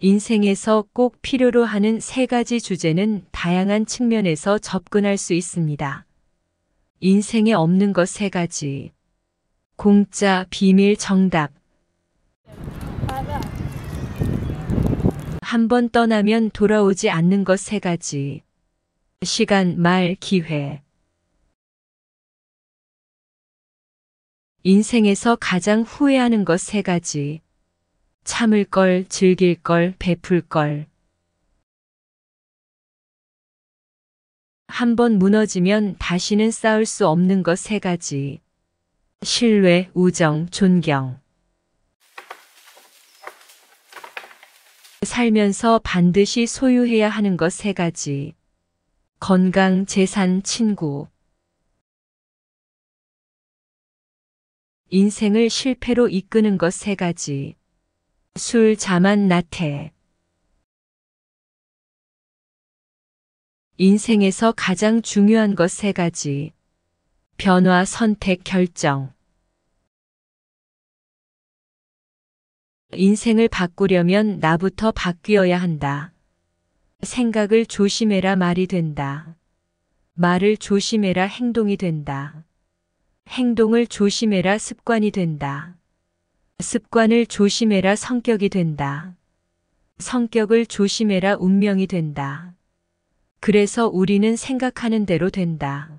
인생에서 꼭 필요로 하는 세 가지 주제는 다양한 측면에서 접근할 수 있습니다. 인생에 없는 것 세 가지. 공짜, 비밀, 정답. 한 번 떠나면 돌아오지 않는 것 세 가지. 시간, 말, 기회. 인생에서 가장 후회하는 것 세 가지. 참을 걸, 즐길 걸, 베풀 걸. 한 번 무너지면 다시는 쌓을 수 없는 것 세 가지. 신뢰, 우정, 존경. 살면서 반드시 소유해야 하는 것 세 가지. 건강, 재산, 친구. 인생을 실패로 이끄는 것 세 가지. 술 자만 나태 인생에서 가장 중요한 것 세 가지 변화 선택 결정 인생을 바꾸려면 나부터 바뀌어야 한다. 생각을 조심해라 말이 된다. 말을 조심해라 행동이 된다. 행동을 조심해라 습관이 된다. 습관을 조심해라 성격이 된다. 성격을 조심해라 운명이 된다. 그래서 우리는 생각하는 대로 된다.